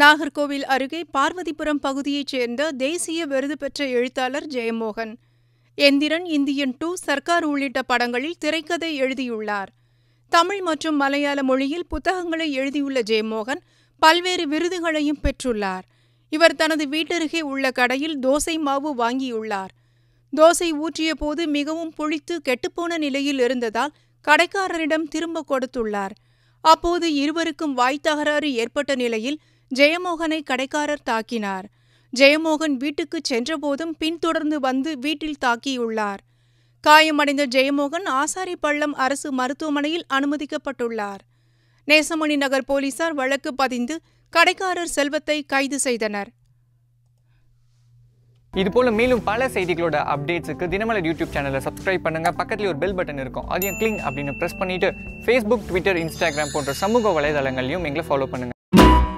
நாகர்கோவில் அருகே பார்வதிபுரம் பகுதியைச் சேர்ந்த தேசிய விருது பெற்ற எழுத்தாளர் ஜெயமோகன் எந்திரன் இந்தியன் டூ சர்க்கார் உள்ளிட்ட படங்களில் திரைக்கதை எழுதியுள்ளார் தமிழ் மற்றும் மலையாள மொழியில் புத்தகங்களை எழுதியுள்ள ஜெயமோகன் பல்வேறு விருதுகளையும் பெற்றுள்ளார் இவர் தனது வீட்டருகே உள்ள கடையில் தோசை மாவு வாங்கியுள்ளார் தோசை ஊற்றிய போது மிகவும் புளித்து கெட்டுப்போன நிலையில் இருந்ததால் கடைக்காரரிடம் திரும்ப கொடுத்துள்ளார் அப்போது இருவருக்கும் வாய்த்தகராறு ஏற்பட்ட நிலையில் ஜெயமோகனை கடைக்காரர் தாக்கினார் ஜெயமோகன் வீட்டுக்கு சென்றபோதும் பின்தொடர்ந்து வந்து வீட்டில் தாக்கியுள்ளார் காயமடைந்த ஜெயமோகன் ஆசாரி பள்ளம் அரசு மருத்துவமனையில் அனுமதிக்கப்பட்டுள்ளார் நேசமணி நகர் போலீசார் வழக்கு பதிந்து கடைக்காரர் செல்வத்தை கைது செய்தனர் இது போல மேலும் பல செய்திகளோட அப்டேட்ஸுக்கு தினமலர் யூடியூப் சேனலை சப்ஸ்கிரைப் பண்ணுங்க பக்கத்துல ஒரு பெல் பட்டன் இருக்கும் அதையும் கிளிங் அப்படின்னு ப்ரெஸ் பண்ணிட்டு ஃபேஸ்புக் ட்விட்டர் இன்ஸ்டாகிராம் போன்ற சமூக வலைதளங்களையும் எங்களை ஃபாலோ பண்ணுங்க